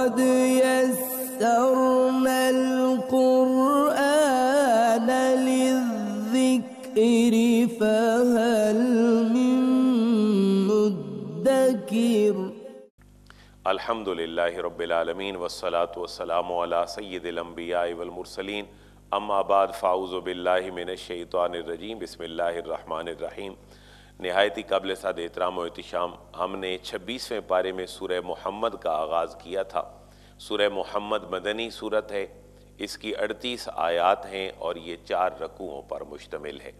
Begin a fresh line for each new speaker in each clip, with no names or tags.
قد يسرنا القرآن للذكر فهل من مدكر الحمد لله رب العالمين والصلاة والسلام على سيد الأنبياء والمرسلين أما بعد فأعوذ بالله من الشيطان الرجيم بسم الله الرحمن الرحيم नहायत ही काबिल साद एहतराम एहतशाम हमने छब्बीसवें पारे में सूर मोहम्मद का आगाज़ किया था सुरह मोहम्मद मदनी सूरत है इसकी अड़तीस आयात हैं और ये चार रकुओं पर मुश्तमिल है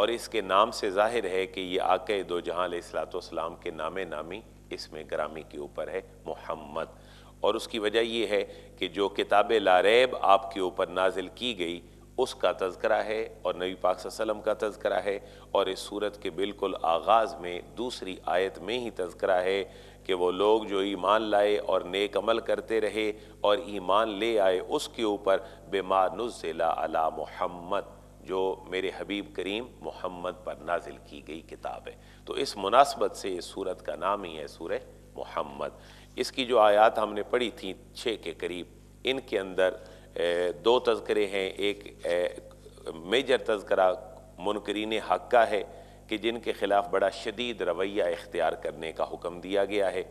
और इसके नाम से जाहिर है कि ये आके दो जहाँ सलाम के नाम नामी इसमें ग्रामी के ऊपर है मोहम्मद और उसकी वजह यह है कि जो किताब लारेब आपके ऊपर नाजिल की गई उसका तस्करा है और नबी पाक सल्लम का तस्करा है और इस सूरत के बिल्कुल आगाज़ में दूसरी आयत में ही तस्करा है कि वो लोग जो ईमान लाए और नेक अमल करते रहे और ईमान ले आए उसके ऊपर बेमान अला मोहम्मद जो मेरे हबीब करीम मोहम्मद पर नाजिल की गई किताब है तो इस मुनासबत से इस सूरत का नाम ही है सूर मोहम्मद इसकी जो आयात हमने पढ़ी थी छः के करीब इनके अंदर दो तस्करे हैं एक मेजर तस्करा मुनकरीन हक का है कि जिनके ख़िलाफ़ बड़ा शदीद रवैया इख्तियार करने का हुक्म दिया गया है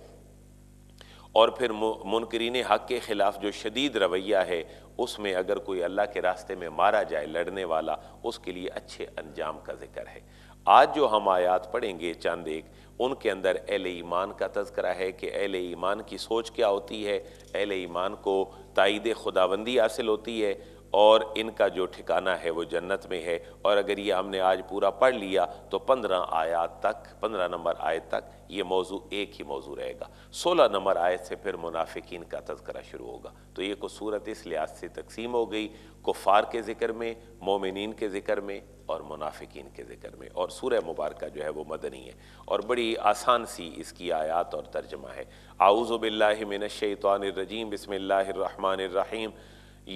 और फिर मुनकरीन हक के ख़िलाफ़ जो शदीद रवैया है उसमें अगर कोई अल्लाह के रास्ते में मारा जाए लड़ने वाला उसके लिए अच्छे अंजाम का जिक्र है आज जो हम आयात पढ़ेंगे चंद एक उनके अंदर अहल ईमान का तस्करा है कि अहल ईमान की सोच क्या होती है अहल ईमान को ताइद खुदाबंदी हासिल होती है और इनका जो ठिकाना है वो जन्नत में है और अगर ये हमने आज पूरा पढ़ लिया तो पंद्रह आयात तक पंद्रह नंबर आयत तक ये मौजू एक ही मौजू रहेगा सोलह नंबर आयत से फिर मुनाफिकीन का तस्करा शुरू होगा तो ये कुछ सूरत इस लिहाज से तकसीम हो गई कुफ़ार के ज़िक्र में मोमिन के ज़िक्र में और मुनाफिकीन के ज़िक्र में और सूर्य मुबारक जो है वो मदनी है और बड़ी आसान सी इसकी आयात और तर्जमा है आउज़बिल्लिमिनशैतरजीम बसमिल्लर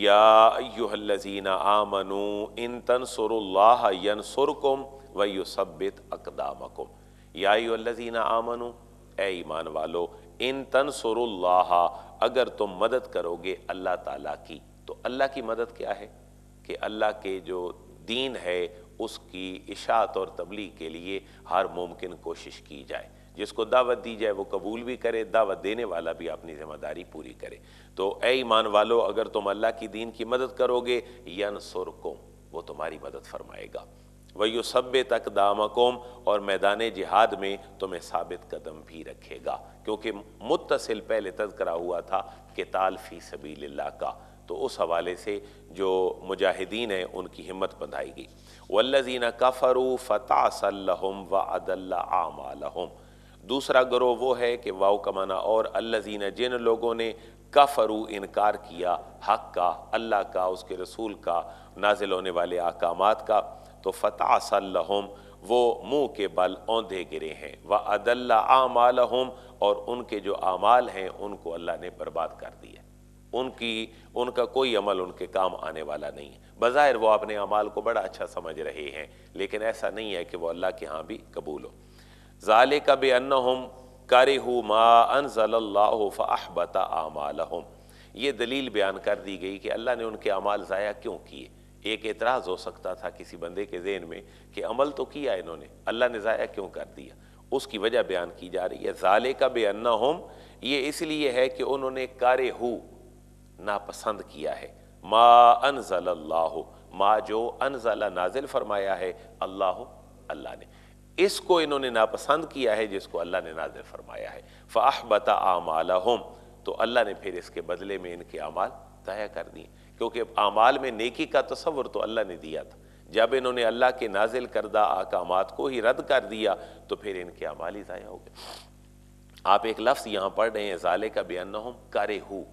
याजीना आमनु इन सुरकुम तनसुरल्लासुरकुम वयुसबित अकदामकुम याजीना आमनु ए ईमान वालो इन सुर अगर तुम मदद करोगे अल्लाह ताला की तो अल्लाह की मदद क्या है कि अल्लाह के जो दीन है उसकी इशात और तबलीग के लिए हर मुमकिन कोशिश की जाए जिसको दावत दी जाए वो कबूल भी करे दावत देने वाला भी अपनी जिम्मेदारी पूरी करे तो ए ईमान वालो अगर तुम अल्लाह की दीन की मदद करोगे यन सुरकोम वो तुम्हारी मदद फरमाएगा वयु सब्य तक दामकोम और मैदान जिहाद में तुम्हें साबित कदम भी रखेगा क्योंकि मुतसिल पहले तस्करा हुआ था कि तालफ़ी सबील्ला का तो उस हवाले से जो मुजाहिदीन है उनकी हिम्मत बंधाएगी वल्लजीना कफ़रू फ़ता सल्लम व अदल्ला दूसरा ग्रोह वो है कि वाव कमाना और अल्लाजीना जिन लोगों ने काफरू इनकार किया हक का अल्लाह का उसके रसूल का नाजिल होने वाले अहकाम का तो फ़तः वो मुंह के बल औंधे गिरे हैं व अदल्ला आमाल और उनके जो आमाल हैं उनको अल्लाह ने बर्बाद कर दिया उनकी उनका कोई अमल उनके काम आने वाला नहीं है बज़ाहिर वो अपने अमाल को बड़ा अच्छा समझ रहे हैं लेकिन ऐसा नहीं है कि वो अल्लाह के यहाँ भी कबूल हो ज़ाले का अन हम कारी मानज़ल्लाबत आमाल ये दलील बयान कर दी गई कि अल्लाह ने उनके अमाल ज़ाया क्यों किए एक एतराज़ हो सकता था किसी बंदे के जेन में कि अमल तो किया इन्होंने अल्लाह ने ज़ाया क्यों कर दिया उसकी वजह बयान की जा रही है ज़ाले का बेअन्ना हम ये इसलिए है कि उन्होंने करे हो नापसंद किया है मा अनजल्ला माँ जो अनजला नाजिल फरमाया है अल्लाह अल्लाह ने इसको इन्होंने नापसंद किया है जिसको अल्लाह ने नाजिल फरमाया है फ़ाह बता आमाल हम तो अल्लाह ने फिर इसके बदले में इनके अमाल तय कर दिए क्योंकि अमाल में नेकी का तस्वर तो अल्लाह ने दिया था जब इन्होंने अल्लाह के नाजिल करदा अहकाम को ही रद्द कर दिया तो फिर इनके अमाल ही ज़ाया हो गए आप एक लफ्ज़ यहाँ पढ़ रहे हैं ज़ाले का बयान हम करे हु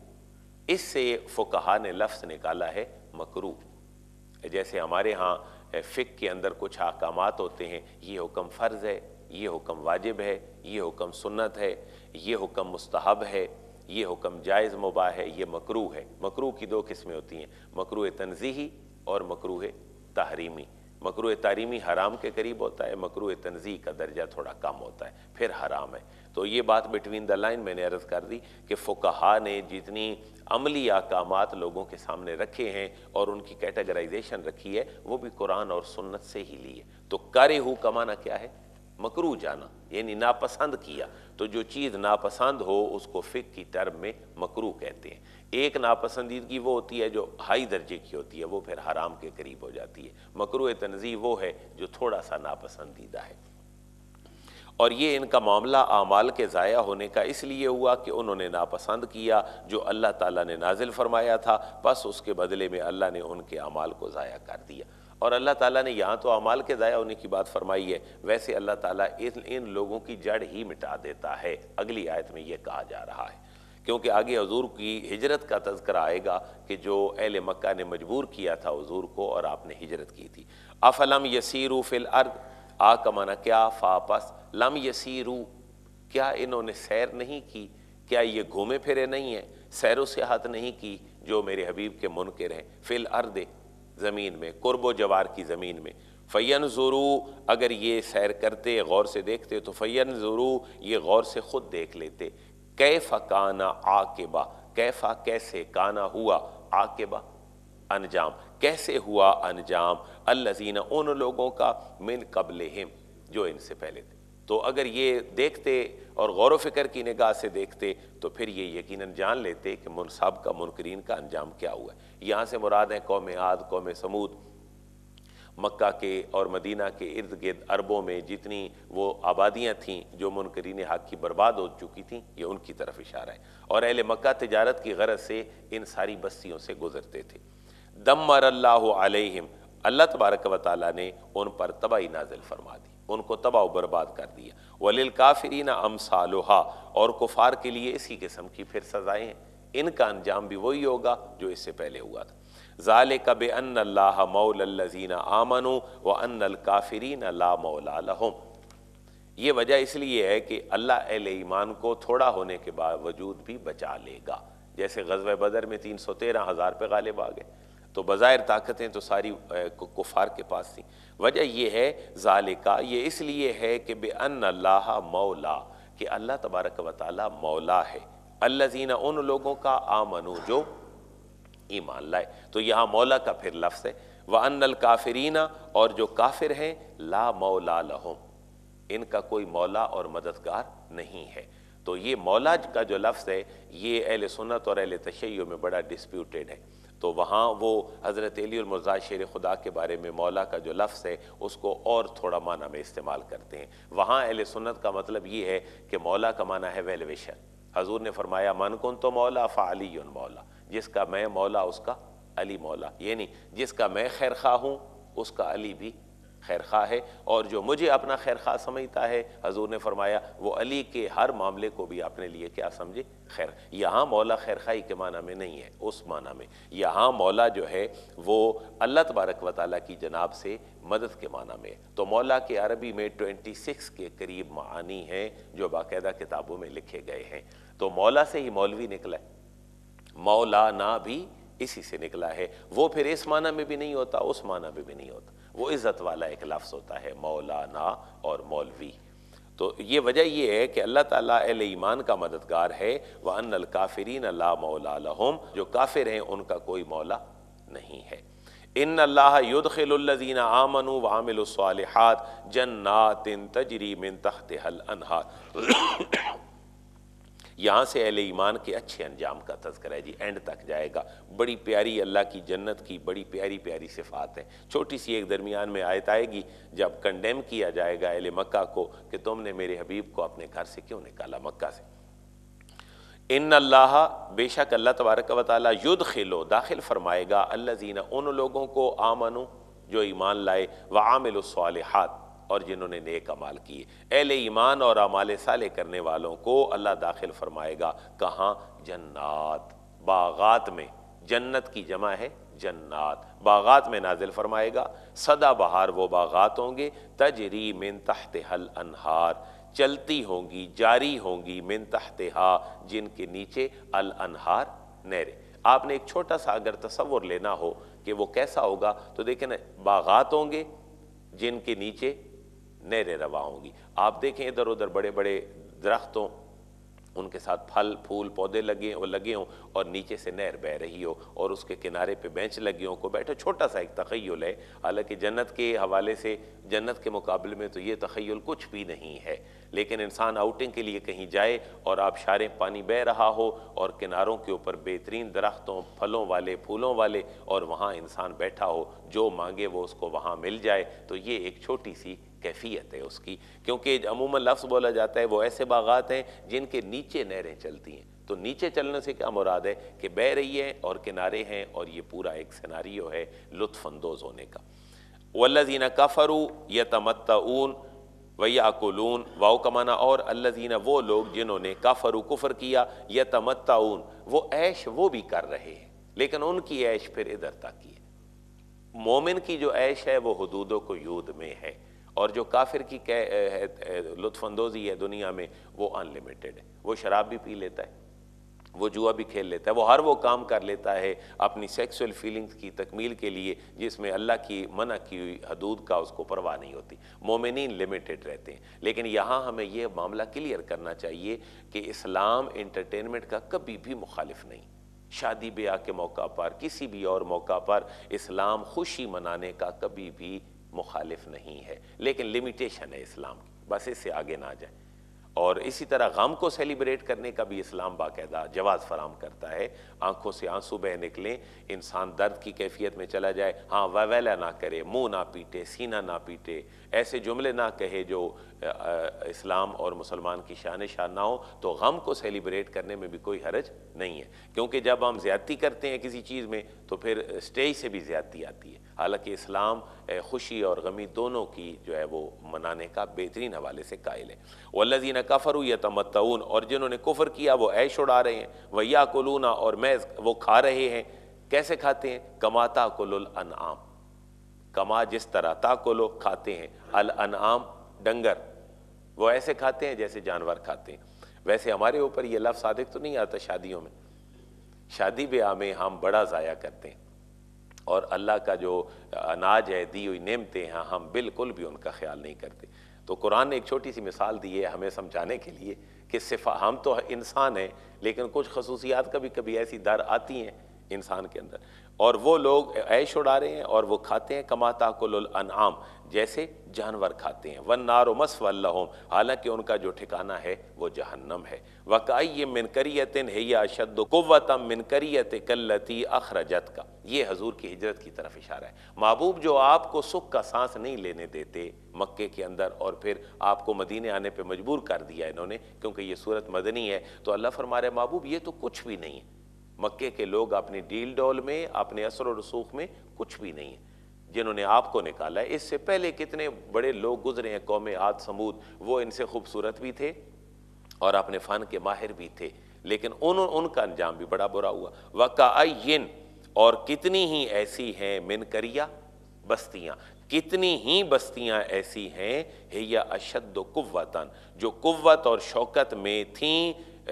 इससे फ़ुकहा ने लफ्ज़ निकाला है मकरू जैसे हमारे यहाँ फ़िक के अंदर कुछ अहकाम होते हैं ये हुक्म फ़र्ज़ है ये हुक्म वाजिब है ये हुक्म सुन्नत है ये हुक्म मुस्तहब है ये हुक्म जायज़ मुबा है ये मकरू है मकरू की दो किस्में होती हैं मकरू तनजीही और मकरू तहरीमी मकरू तारीमी हराम के करीब होता है मकरू तनजी का दर्जा थोड़ा कम होता है फिर हराम है तो ये बात बिटवीन द लाइन मैंने अर्ज़ कर दी कि फ़ुकहा ने जितनी अमली अहकाम लोगों के सामने रखे हैं और उनकी कैटेगराइजेशन रखी है वो भी कुरान और सुन्नत से ही ली है तो करे हु कमाना क्या है मकरू जाना यानी नापसंद किया तो जो चीज़ नापसंद हो उसको फ़िक की टर्म में मकरू कहते हैं एक नापसंदीदगी वो होती है जो हाई दर्जे की होती है वो फिर हराम के करीब हो जाती है मकरू तनजी वो है जो थोड़ा सा नापसंदीदा है और ये इनका मामला आमाल के ज़ाया होने का इसलिए हुआ कि उन्होंने नापसंद किया जो अल्लाह ताला ने नाजिल फरमाया था बस उसके बदले में अल्लाह ने उनके अमाल को ज़ाया कर दिया और अल्लाह ताला ने यहाँ तो अमाल के ज़ाया होने की बात फरमाई है वैसे अल्लाह ताला इन इन लोगों की जड़ ही मिटा देता है अगली आयत में यह कहा जा रहा है क्योंकि आगे हजूर की हिजरत का तस्करा आएगा कि जो अहल मक्का ने मजबूर किया था हजूर को और आपने हिजरत की थी अफलम यसीरू फिल अर्द आ का माना क्या फापस लम यसीरू क्या इन्होंने सैर नहीं की क्या ये घूमे फिरे नहीं हैं सैर सियाहत नहीं की जो मेरे हबीब के मुनकर हैं फिल अर्द ज़मीन में कुर्ब जवार की ज़मीन में फ़ैन ज़ुरू अगर ये सैर करते गौर से देखते तो फ़ैन ज़ुरू ये गौर से ख़ुद देख लेते कैफ़ काना आकेबा कैफ़ा कैसे काना हुआ आकेबा अनजाम कैसे हुआ अनजाम अल्लाजीन उन लोगों का मिन कबल हिम जो इनसे पहले थे तो अगर ये देखते और गौर फिक्र की निगाह से देखते तो फिर ये यकीन जान लेते कि मुन का मुनकरीन का अंजाम क्या हुआ यहाँ से मुराद हैं कौम आद कौम समूद मक्का के और मदीना के इर्द गिर्द अरबों में जितनी वो आबादियाँ थीं जो मुनकरीन हक की बर्बाद हो चुकी थीं ये उनकी तरफ इशारा है और अहले मक्का तजारत की गरज से इन सारी बस्तियों से गुजरते थे दमर आलिम अल्लाह तबारक व ताली ने उन पर तबाही नाजिल फरमा दी उनको तबाह बर्बाद कर दिया वलिल काफरीन अमसालोहा और कुफार के लिए इसी किस्म की फिर सजाएं हैं इनका अंजाम भी वही होगा जो इससे पहले हुआ था ज़ाल कब अल्लाह मौलजीना आमनु व अन काफरीन ला मौलाम ये वजह इसलिए है कि अल्लाह अल ईमान को थोड़ा होने के बावजूद भी बचा लेगा जैसे गजब बदर में तीन सौ तेरह हज़ार पे गालिब आ गए तो बाज़ाहिर ताकतें तो सारी कुफार के पास थी वजह यह है जालिका ये इसलिए है कि बे अल्लाह मौला कि अल्लाह तबारक व मौला है अल्लाजीना उन लोगों का आमनू जो ईमान लाए तो यहाँ मौला का फिर लफ्ज़ है व अनल काफरीना और जो काफिर हैं ला मौला लहम इनका कोई मौला और मददगार नहीं है तो ये मौला का जो लफ्ज़ है ये अहल सुनत और अहल तशैय में बड़ा डिस्प्यूटेड है तो वहाँ वो हज़रत अली और मिर्ज़ा शेर खुदा के बारे में मौला का जो लफ्ज़ है उसको और थोड़ा माना में इस्तेमाल करते हैं वहाँ अहल सुन्नत का मतलब ये है कि मौला का माना है वेलवेशन हजूर ने फरमाया मन कौन तो मौला फ़ाली मौला जिसका मैं मौला उसका अली मौला यानी जिसका मैं खैर खा हूँ उसका अली भी खैर खा है और जो मुझे अपना खैर खा समझता है हजूर ने फरमाया वो अली के हर मामले को भी अपने लिए क्या समझे खैर यहाँ मौला खैर खाई के माना में नहीं है उस माना में यहाँ मौला जो है वो अल्लाह तबारक व की जनाब से मदद के माना में तो मौला के अरबी में ट्वेंटी सिक्स के करीब मानी हैं जो बाकायदा किताबों में लिखे गए हैं तो मौला से ही मौलवी निकला मौलाना भी इसी से निकला है वो फिर इस माना में भी नहीं होता उस माना में भी नहीं होता वो इज़्ज़त वाला एक लफ्ज़ होता है मौलाना और मौलवी तो ये वजह यह है कि अल्लाह ताला अहल ईमान का मददगार है व अनल काफरीन ला मौला जो काफिर हैं उनका कोई मौला नहीं है इन अल्लाह युदीन आमनु आमिलुस्सालिहात जन्नातिन तजरी मिन तहतिहल अनहार यहाँ से अहल ईमान के अच्छे अंजाम का तस्कर है जी एंड तक जाएगा बड़ी प्यारी अल्लाह की जन्नत की बड़ी प्यारी प्यारी सिफात है छोटी सी एक दरमियान में आयत आएगी जब कंडेम किया जाएगा अहल मक्का को कि तुमने मेरे हबीब को अपने घर से क्यों निकाला मक्का से इन अल्लाह बेशक अल्लाह तबारक व युद्ध खिलो दाखिल फरमाएगा अल्लाजीना उन लोगों को आमनु जो ईमान लाए व आमिल हाथ और जिन्होंने नेक अमाल किए अहल ईमान और अमाल साले करने वालों को अल्लाह दाखिल फरमाएगा कहाँ जन्नात बागात में जन्नत की जमा है जन्नात बागात में नाजिल फरमाएगा सदा बहार वो बागात होंगे तजरी मिन तहत हल अनहार चलती होंगी जारी होंगी मिन हा जिनके नीचे अल अनहार नहरे आपने एक छोटा सा अगर तस्वुर लेना हो कि वो कैसा होगा तो देखें ना बागात होंगे जिनके नीचे नहरें रवा होंगी आप देखें इधर उधर बड़े बड़े दरख्तों उनके साथ फल फूल पौधे लगे और लगे हों और नीचे से नहर बह रही हो और उसके किनारे पे बेंच लगी हो को बैठो छोटा सा एक तखयल है हालांकि जन्नत के हवाले से जन्नत के मुकाबले में तो ये तखयल कुछ भी नहीं है लेकिन इंसान आउटिंग के लिए कहीं जाए और आप शारे पानी बह रहा हो और किनारों के ऊपर बेहतरीन दरख्तों फलों वाले फूलों वाले और वहाँ इंसान बैठा हो जो मांगे वो उसको वहाँ मिल जाए तो ये एक छोटी सी कैफियत है उसकी क्योंकि अमूमन लफ्ज़ बोला जाता है वो ऐसे बागात हैं जिनके नीचे नहरें चलती हैं तो नीचे चलने से क्या मुराद है कि बह रही है और किनारे हैं और ये पूरा एक सिनारियो है लुफानंदोज़ होने का वल्लजीना काफ़रू या तमत्ताऊन वयाकुलून वाओ कमाना और अल्लजीना वो लोग जिन्होंने काफ़रू कुफ़र किया या तमत्ताऊन वो ऐश वो भी कर रहे हैं लेकिन उनकी ऐश फिर इधर तक की है मोमिन की जो ऐश है वो हदूदों को यूद में है और जो काफिर की लुफानंदोजी है दुनिया में वो अनलिमिटेड है वो शराब भी पी लेता है वो जुआ भी खेल लेता है वो हर वो काम कर लेता है अपनी सेक्सुअल फीलिंग्स की तकमील के लिए जिसमें अल्लाह की मना की हुई हदूद का उसको परवाह नहीं होती मोमिन लिमिटेड रहते हैं लेकिन यहाँ हमें यह मामला क्लियर करना चाहिए कि इस्लाम इंटरटेनमेंट का कभी भी मुखालिफ नहीं शादी ब्याह के मौका पर किसी भी और मौका पर इस्लाम खुशी मनाने का कभी भी मुखालिफ नहीं है लेकिन लिमिटेशन है इस्लाम की बस इससे आगे ना जाए और इसी तरह गम को सेलिब्रेट करने का भी इस्लाम बाकायदा जवाज़ फराम करता है आंखों से आंसू बह निकलें इंसान दर्द की कैफियत में चला जाए हाँ वेला ना करे मुंह ना पीटे सीना ना पीटे ऐसे जुमले ना कहे जो इस्लाम और मुसलमान की शान शान ना हो तो गम को सेलिब्रेट करने में भी कोई हरज नहीं है क्योंकि जब हम ज़्यादती करते हैं किसी चीज़ में तो फिर स्टेज से भी ज़्यादती आती है हालांकि इस्लाम खुशी और गमी दोनों की जो है वो मनाने का बेहतरीन हवाले से कायल है वल्लिन कफ़र या और जिन्होंने कुफ़र किया वो ऐश उड़ा रहे हैं वैया कोलूना और मैज वो खा रहे हैं कैसे खाते हैं कमाता कुल अनआम कमा जिस तरह ता को लोग खाते हैं अल अनाम डंगर वो ऐसे खाते हैं जैसे जानवर खाते हैं वैसे हमारे ऊपर ये लफ्ज़ सादिक तो नहीं आता शादियों में शादी ब्याह में हम बड़ा ज़ाया करते हैं और अल्लाह का जो अनाज है दी हुई नेमते हैं हम बिल्कुल भी उनका ख्याल नहीं करते तो कुरान ने एक छोटी सी मिसाल दी है हमें समझाने के लिए कि सिफा हम तो इंसान हैं लेकिन कुछ खसूसियात कभी कभी ऐसी दर आती हैं इंसान के अंदर और वो लोग ऐश उड़ा रहे हैं और वो खाते हैं कमाता कुलआम जैसे जानवर खाते हैं वन नार मस वल्लम हालांकि उनका जो ठिकाना है वो जहन्नम है वकाई मिनकरीतिन है या अशद कुतम मिनकरियत कल्लती अखरजत का ये हजूर की हिजरत की तरफ इशारा है महबूब जो आपको सुख का सांस नहीं लेने देते मक्के के अंदर और फिर आपको मदीने आने पर मजबूर कर दिया इन्होंने क्योंकि ये सूरत मदनी है तो अल्लाह फरमा महबूब ये तो कुछ भी नहीं है मक्के के लोग अपनी डील डोल में अपने असर और रसूख में कुछ भी नहीं है जिन्होंने आपको निकाला है इससे पहले कितने बड़े लोग गुजरे हैं कौम आद समूद वो इनसे खूबसूरत भी थे और अपने फ़न के माहिर भी थे लेकिन उन उनका अंजाम भी बड़ा बुरा हुआ आयिन और कितनी ही ऐसी हैं मिनकरिया बस्तियाँ कितनी ही बस्तियाँ ऐसी हैं हैया अशद कुवतन जो कुत और शौकत में थीं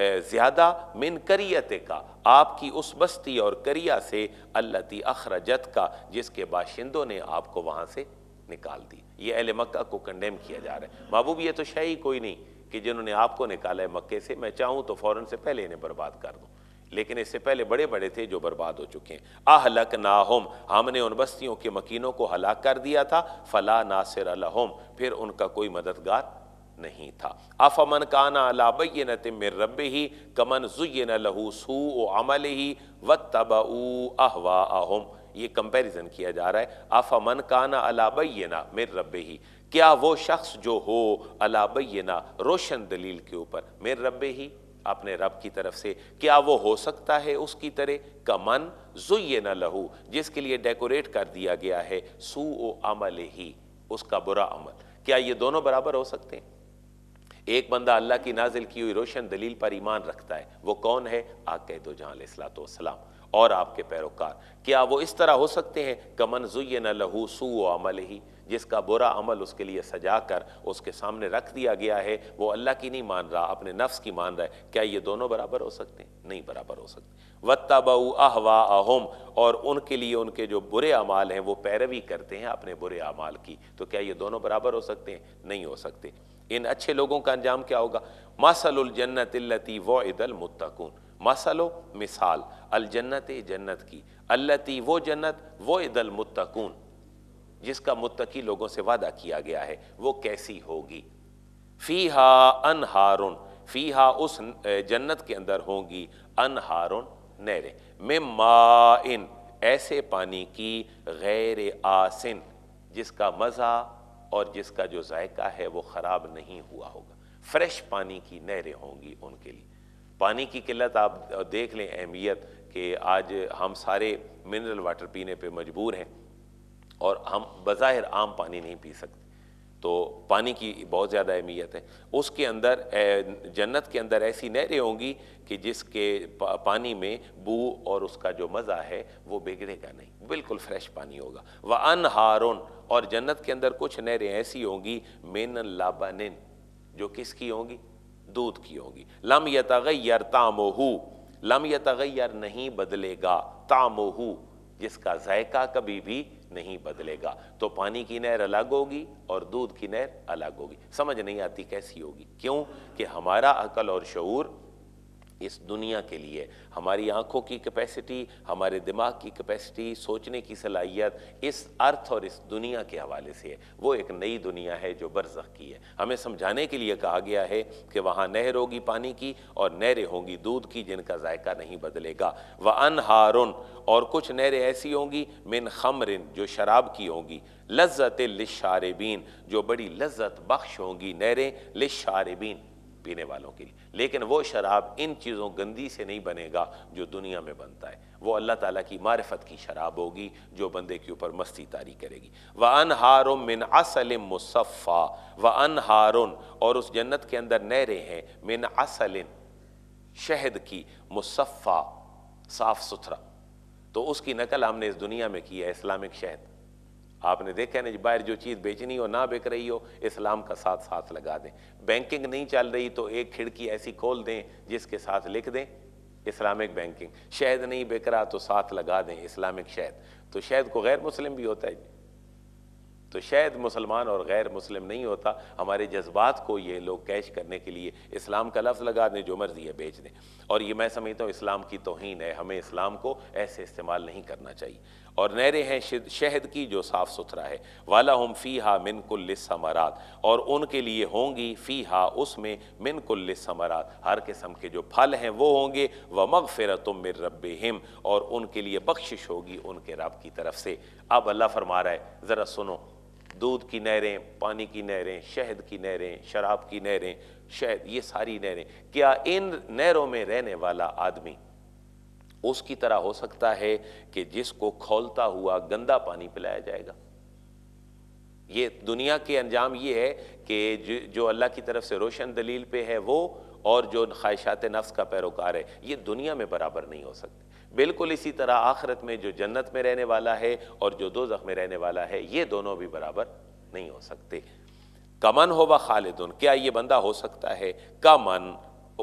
ज़्यादा मिन करियत का आपकी उस बस्ती और करिया से अल्लती अखरजत का जिसके बाशिंदों ने आपको वहाँ से निकाल दी ये अहल मक्का को कंडेम किया जा रहा है महबूब ये तो ही कोई नहीं कि जिन्होंने आपको निकाला है मक्के से मैं चाहूँ तो फ़ौर से पहले इन्हें बर्बाद कर दूँ लेकिन इससे पहले बड़े बड़े थे जो बर्बाद हो चुके हैं आहलक नाहम हमने उन बस्तियों के मकीनों को हलाक कर दिया था फ़ला नासिर अलहम फिर उनका कोई मददगार नहीं था अफमन काना अलाबय तिमिर रब ही कमन जुयन लहू सू ओ अमल ही व तब अहवा अहम ये कंपैरिजन किया जा रहा है अफमन काना अलाबैना मिर रब ही क्या वो शख्स जो हो अलाबयना रोशन दलील के ऊपर मेर रब ही अपने रब की तरफ से क्या वो हो सकता है उसकी तरह कमन न लहू जिसके लिए डेकोरेट कर दिया गया है सू ओ अमल ही उसका बुरा अमल क्या ये दोनों बराबर हो सकते हैं एक बंदा अल्लाह की नाजिल की हुई रोशन दलील पर ईमान रखता है वो कौन है दो जहाँ सलाम और आपके पैरोकार क्या वो इस तरह हो सकते हैं कमन जुयन लहू सू अमल ही जिसका बुरा अमल उसके लिए सजा कर उसके सामने रख दिया गया है वो अल्लाह की नहीं मान रहा अपने नफ्स की मान रहा है क्या ये दोनों बराबर हो सकते हैं नहीं बराबर हो सकते वत्ताबाऊ अहवा अहम और उनके लिए उनके जो बुरे अमाल हैं वो पैरवी करते हैं अपने बुरे अमाल की तो क्या ये दोनों बराबर हो सकते हैं नहीं हो सकते इन अच्छे लोगों का अंजाम क्या होगा इदल मुत्तकून मासलो मिसाल अल जन्नत की अल्लती वो जन्नत वो इदल मुत्तकून जिसका मुत्तकी लोगों से वादा किया गया है वो कैसी होगी फ़ी हा अनहारुन फ़ी हा उस जन्नत के अंदर होंगी अनहारुन नहरे में माइन ऐसे पानी की गैर आसिन जिसका मज़ा और जिसका जो जायका है वो ख़राब नहीं हुआ होगा फ्रेश पानी की नहरें होंगी उनके लिए पानी की किल्लत आप देख लें अहमियत कि आज हम सारे मिनरल वाटर पीने पे मजबूर हैं और हम बज़ाहिर आम पानी नहीं पी सकते तो पानी की बहुत ज़्यादा अहमियत है उसके अंदर जन्नत के अंदर ऐसी नहरें होंगी कि जिसके पानी में बू और उसका जो मज़ा है वो बिगड़ेगा नहीं बिल्कुल फ्रेश पानी होगा वह अनहारुन और जन्नत के अंदर कुछ नहरें ऐसी होंगी मेन लाबानिन जो किसकी होंगी दूध की होंगी लम यतगैर तामोहू लम यतगैर नहीं बदलेगा तामोहू जिसका जायका कभी भी नहीं बदलेगा तो पानी की नहर अलग होगी और दूध की नहर अलग होगी समझ नहीं आती कैसी होगी क्यों कि हमारा अकल और शूर इस दुनिया के लिए हमारी आँखों की कैपेसिटी हमारे दिमाग की कैपेसिटी सोचने की सलाहियत इस अर्थ और इस दुनिया के हवाले से है वो एक नई दुनिया है जो बरसख की है हमें समझाने के लिए कहा गया है कि वहाँ नहर होगी पानी की और नहरें होंगी दूध की जिनका जायका नहीं बदलेगा व अनहारुन और कुछ नहरें ऐसी होंगी मिन खमरिन जो शराब की होंगी लज्जत लिशारबीन जो बड़ी लज्जत बख्श होंगी नहरें लिशारबीन पीने वालों के लिए लेकिन वो शराब इन चीज़ों गंदी से नहीं बनेगा जो दुनिया में बनता है वो अल्लाह ताला की मारफत की शराब होगी जो बंदे के ऊपर मस्ती तारी करेगी व अनहार मिन असल मुसफ़ा व अनहारुन और उस जन्नत के अंदर नहरें हैं मिन असलिन शहद की मुसफ़ा साफ़ सुथरा तो उसकी नकल हमने इस दुनिया में की है इस्लामिक शहद आपने देखा ना बाहर जो चीज़ बेचनी हो ना बेच रही हो इस्लाम का साथ साथ लगा दें बैंकिंग नहीं चल रही तो एक खिड़की ऐसी खोल दें जिसके साथ लिख दें इस्लामिक बैंकिंग शहद नहीं बेच रहा तो साथ लगा दें इस्लामिक शायद तो शायद को गैर मुस्लिम भी होता है तो शायद मुसलमान और गैर मुस्लिम नहीं होता हमारे जज्बात को ये लोग कैश करने के लिए इस्लाम का लफ्ज़ लगा दें जो मर्ज़ी है बेच दें और ये मैं समझता हूँ इस्लाम की तोहन है हमें इस्लाम को ऐसे इस्तेमाल नहीं करना चाहिए और नहरें हैं शहद की जो साफ़ सुथरा है वाला हम फ़ी हा मिनकुल्ल समरात और उनके लिए होंगी फ़ी हा उसमें मिनकुल्ल समरात हर किस्म के जो फल हैं वो होंगे व तुम मिर रब हिम और उनके लिए बख्शिश होगी उनके रब की तरफ से अब अल्लाह फरमा रहा है ज़रा सुनो दूध की नहरें पानी की नहरें शहद की नहरें शराब की नहरें शहद ये सारी नहरें क्या इन नहरों में रहने वाला आदमी उसकी तरह हो सकता है कि जिसको खोलता हुआ गंदा पानी पिलाया जाएगा ये दुनिया के अंजाम ये है कि जो अल्लाह की तरफ से रोशन दलील पे है वो और जो ख्वाहिशात नफ्स का पैरोकार है ये दुनिया में बराबर नहीं हो सकते बिल्कुल इसी तरह आखरत में जो जन्नत में रहने वाला है और जो दो में रहने वाला है ये दोनों भी बराबर नहीं हो सकते कमन हो व खालिदन क्या ये बंदा हो सकता है कमन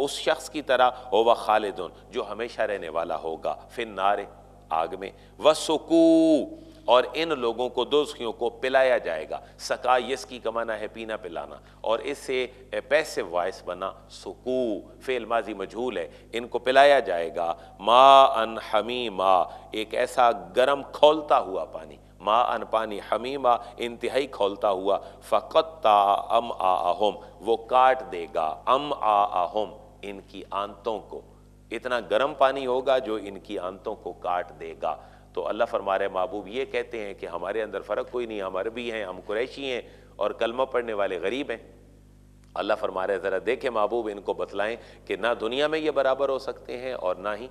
उस शख्स की तरह वह खालिदन जो हमेशा रहने वाला होगा फिर नारे आग में सुकू और इन लोगों को दोस्तियों को पिलाया जाएगा सका यस की कमाना है पीना पिलाना और इससे पैसे वायस बना सुकू फेल माजी मजहूल है इनको पिलाया जाएगा मा अन हमी मा एक ऐसा गर्म खोलता हुआ पानी मा अन पानी हमीमा इंतहाई खोलता हुआ फ़कत्ता ता अम आहोम वो काट देगा अम आ आहोम इनकी आंतों को इतना गर्म पानी होगा जो इनकी आंतों को काट देगा तो अल्लाह फरमारे महबूब ये कहते हैं कि हमारे अंदर फ़र्क कोई नहीं हम अरबी हैं हम कुरैशी हैं और कलमा पढ़ने वाले गरीब हैं अल्लाह फरमारे ज़रा देखे महबूब इनको बतलाएं कि ना दुनिया में ये बराबर हो सकते हैं और ना ही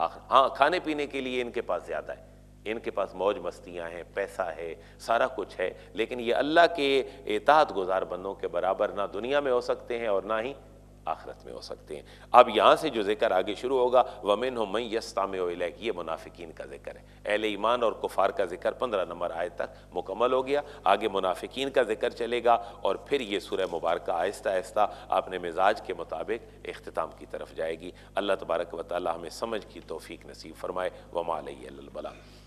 हाँ खाने पीने के लिए इनके पास ज़्यादा है इनके पास मौज मस्तियाँ हैं पैसा है सारा कुछ है लेकिन ये अल्लाह के एतात गुजार बंदों के बराबर ना दुनिया में हो सकते हैं और ना ही आखरत में हो सकते हैं अब यहाँ से जो जिक्र आगे शुरू होगा वमिन हो मई यस्ताम ये मुनाफिकीन का जिक्र है अहल ईमान और कुफार का जिक्र पंद्रह नंबर आय तक मुकम्मल हो गया आगे मुनाफिकीन का जिक्र चलेगा और फिर ये सुरह मुबारक आहिस्ता आहिस्ता अपने मिजाज के मुताबिक अख्ताम की तरफ जाएगी अल्लाह तबारक वाली हमें समझ की तोफ़ी नसीब फरमाए वमा अलबला